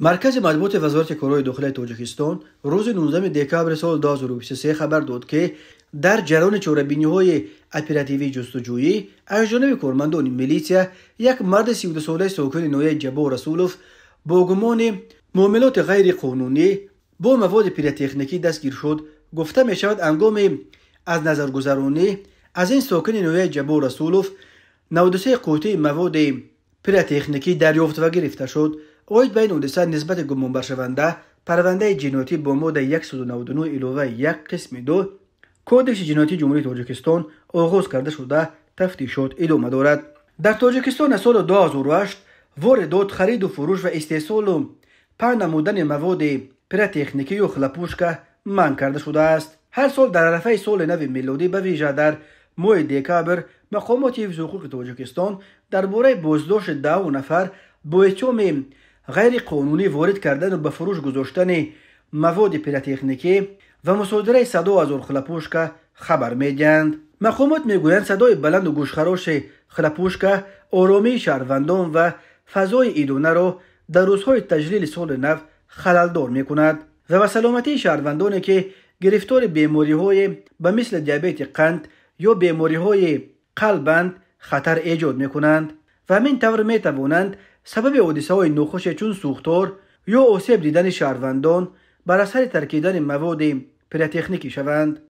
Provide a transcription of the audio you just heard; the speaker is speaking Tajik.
маркази матбуоти вазорати корҳои дохилаи тоҷикистон рӯзи 19 декабри соли 2023 хабар дод ки дар ҷараёни чорабиниҳои оперативии ҷустуҷӯӣ аз ҷониби кормандони милисия як марди сидусолаи сокини ноҳияи ҷабор расулов бо гумони муомилоти ғайриқонунӣ бо маводи пиротехникӣ дастгир шуд гуфта мешавад ҳангоми аз назаргузаронӣ аз ин сокини ноҳияи ҷабор расулов навдусаи қутии маводи пиротехникӣ дарёфт ва гирифта шуд оид ба ин ҳодиса нисбати гумонбаршаванда парвандаи ҷинояти бо модда 199 иловаи 1 қисми 2 кодекси ҷинояти ҷумҳурии тоҷикистон оғоз карда шуда тафтишот идома дорад дар тоҷикистон аз соли 2008 воридот хариду фурӯш ва истеҳсолу паҳн намудани маводи пиротехникию хлопушка манъ карда шудааст ҳар сол дар арафаи соли нави миллодӣ ба вижа дар моҳи декабр мақомоти ҳифзи ҳуқуқи тоҷикистон дар бораи боздошти даву нафар бо иттиҳоми غیر قانونی وارد کردن و به فروش گذاشتن مواد پیراتکنیکی و مصادره صدا از خلپوشکا خبر میدهند مقامات میگویند صدای بلند و گوشخراش خلپوشکا آرامی شهروندان و فضای ایدونه را در روزهای تجلیل سال نو می میکند و به سلامتی شهروندانی که گرفتار بیماری های به مثل دیابت قند یا بیماری های قلبند خطر ایجاد میکنند و همین طور میتوانند سبب حادثه های نخوش چون سوختار یا آسیب دیدن شهروندان بر اثر ترکیدن مواد پیراتکنیکی شوند